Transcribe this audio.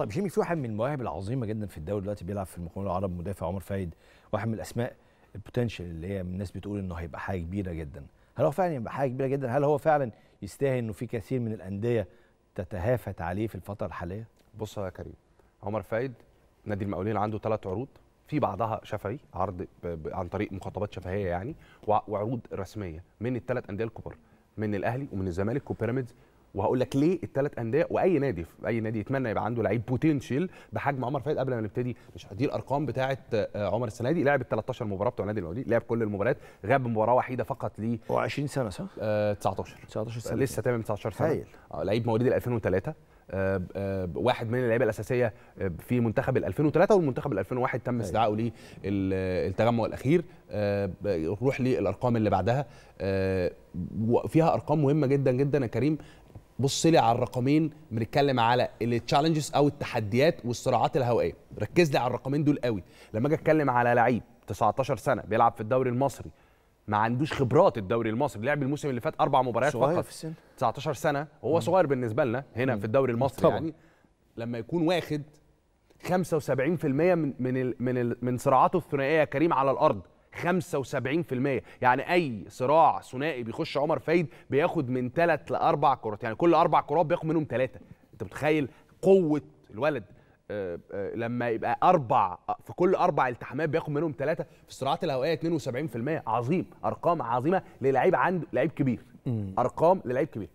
طيب جيمي في واحد من المواهب العظيمه جدا في الدوري دلوقتي بيلعب في المقاولين العرب مدافع عمر فايد واحد من الاسماء البوتنشال اللي هي الناس بتقول انه هيبقى حاجه كبيره جدا هل هو فعلا يبقى حاجه كبيره جدا هل هو فعلا يستاهل انه في كثير من الانديه تتهافت عليه في الفتره الحاليه بص يا كريم عمر فايد نادي المقاولين عنده ثلاث عروض في بعضها شفهي عرض عن طريق مخاطبات شفهيه يعني وعروض رسميه من الثلاث انديه الكبار من الاهلي ومن الزمالك وبيراميدز وهقول لك ليه الثلاث انديه واي نادي اي نادي يتمنى يبقى عنده لعيب بوتنشال بحجم عمر فايد قبل ما نبتدي مش دي الارقام بتاعه آه، عمر السنه دي لعب ال 13 مباراه بتوع النادي الاهلي لعب كل المباريات غاب مباراه وحيده فقط ل هو 20 سنه صح؟ آه 19 19 سنه لسه تمام 19 سنه هايل آه لعيب مواليد 2003 آه آه واحد من اللعيبه الاساسيه آه، في منتخب ال 2003 والمنتخب ال 2001 تم استدعائه للتجمع الاخير آه روح للارقام اللي بعدها آه، فيها ارقام مهمه جدا جدا يا كريم بص لي على الرقمين بنتكلم على التشالنجز او التحديات والصراعات الهوائيه ركز لي على الرقمين دول قوي لما اجي اتكلم على لعيب 19 سنه بيلعب في الدوري المصري ما عندوش خبرات الدوري المصري لعب الموسم اللي فات اربع مباريات فقط في السن. 19 سنه هو مم. صغير بالنسبه لنا هنا مم. في الدوري المصري طبعا. يعني لما يكون واخد 75% من من من, من صراعاته الثنائيه كريم على الارض 75% يعني اي صراع ثنائي بيخش عمر فايد بياخد من ثلاث لاربع كرات يعني كل اربع كرات بياخد منهم ثلاثه انت متخيل قوه الولد آه، آه، لما يبقى اربع في كل اربع التحامات بياخد منهم ثلاثه في الصراعات الهوائيه 72% عظيم ارقام عظيمه للعيب عنده لعيب كبير ارقام للعيب كبير